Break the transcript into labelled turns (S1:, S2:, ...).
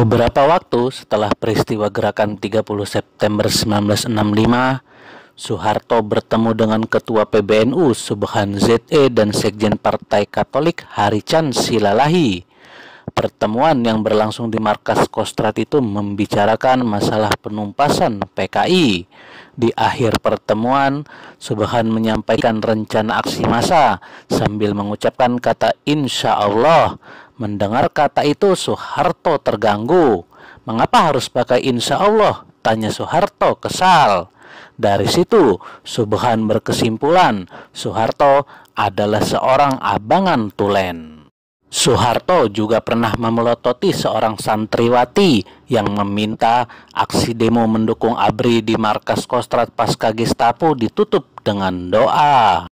S1: Beberapa waktu setelah peristiwa gerakan 30 September 1965, Soeharto bertemu dengan Ketua PBNU Subhan ZE dan Sekjen Partai Katolik Harican Silalahi. Pertemuan yang berlangsung di markas Kostrat itu membicarakan masalah penumpasan PKI. Di akhir pertemuan, Subhan menyampaikan rencana aksi massa sambil mengucapkan kata insya Allah Mendengar kata itu Soeharto terganggu. Mengapa harus pakai insya Allah? Tanya Soeharto kesal. Dari situ, Subhan berkesimpulan, Soeharto adalah seorang abangan tulen. Soeharto juga pernah memelototi seorang santriwati yang meminta aksi demo mendukung ABRI di markas Kostrad pasca Gestapo ditutup dengan doa.